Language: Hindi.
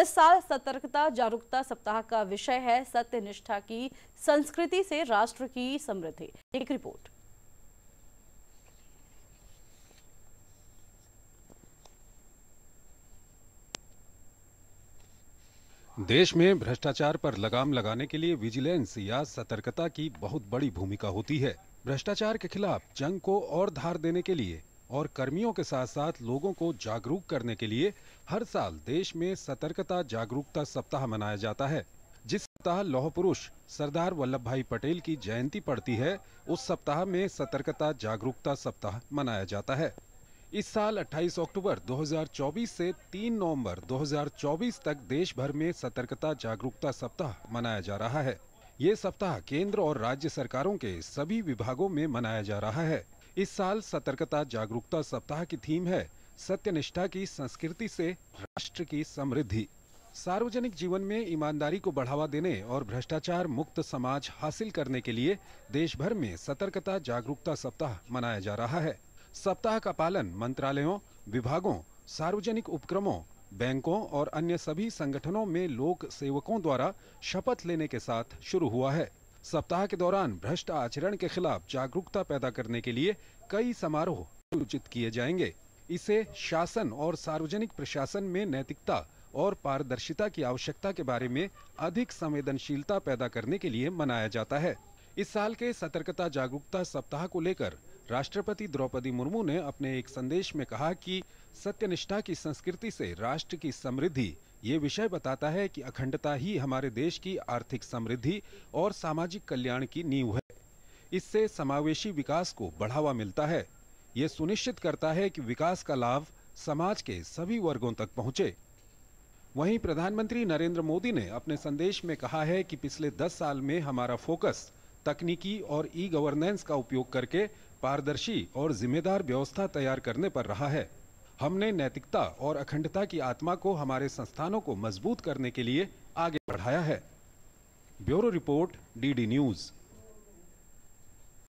इस साल सतर्कता जागरूकता सप्ताह का विषय है सत्य निष्ठा की संस्कृति से राष्ट्र की समृद्धि एक रिपोर्ट देश में भ्रष्टाचार पर लगाम लगाने के लिए विजिलेंस या सतर्कता की बहुत बड़ी भूमिका होती है भ्रष्टाचार के खिलाफ जंग को और धार देने के लिए और कर्मियों के साथ साथ लोगों को जागरूक करने के लिए हर साल देश में सतर्कता जागरूकता सप्ताह मनाया जाता है जिस सप्ताह लौह पुरुष सरदार वल्लभ भाई पटेल की जयंती पड़ती है उस सप्ताह में सतर्कता जागरूकता सप्ताह मनाया जाता है इस साल 28 अक्टूबर 2024 से 3 नवंबर 2024 तक देश भर में सतर्कता जागरूकता सप्ताह मनाया जा रहा है ये सप्ताह केंद्र और राज्य सरकारों के सभी विभागों में मनाया जा रहा है इस साल सतर्कता जागरूकता सप्ताह की थीम है सत्यनिष्ठा की संस्कृति से राष्ट्र की समृद्धि सार्वजनिक जीवन में ईमानदारी को बढ़ावा देने और भ्रष्टाचार मुक्त समाज हासिल करने के लिए देश भर में सतर्कता जागरूकता सप्ताह मनाया जा रहा है सप्ताह का पालन मंत्रालयों विभागों सार्वजनिक उपक्रमों बैंकों और अन्य सभी संगठनों में लोक सेवकों द्वारा शपथ लेने के साथ शुरू हुआ है सप्ताह के दौरान भ्रष्ट आचरण के खिलाफ जागरूकता पैदा करने के लिए कई समारोह आयोजित किए जाएंगे इसे शासन और सार्वजनिक प्रशासन में नैतिकता और पारदर्शिता की आवश्यकता के बारे में अधिक संवेदनशीलता पैदा करने के लिए मनाया जाता है इस साल के सतर्कता जागरूकता सप्ताह को लेकर राष्ट्रपति द्रौपदी मुर्मू ने अपने एक संदेश में कहा कि सत्यनिष्ठा की संस्कृति से राष्ट्र की समृद्धि ये विषय बताता है कि अखंडता ही हमारे देश की आर्थिक समृद्धि और सामाजिक कल्याण की नींव है इससे समावेशी विकास को बढ़ावा मिलता है ये सुनिश्चित करता है कि विकास का लाभ समाज के सभी वर्गों तक पहुंचे वहीं प्रधानमंत्री नरेंद्र मोदी ने अपने संदेश में कहा है कि पिछले दस साल में हमारा फोकस तकनीकी और ई गवर्नेंस का उपयोग करके पारदर्शी और जिम्मेदार व्यवस्था तैयार करने पर रहा है हमने नैतिकता और अखंडता की आत्मा को हमारे संस्थानों को मजबूत करने के लिए आगे बढ़ाया है ब्यूरो रिपोर्ट डीडी न्यूज़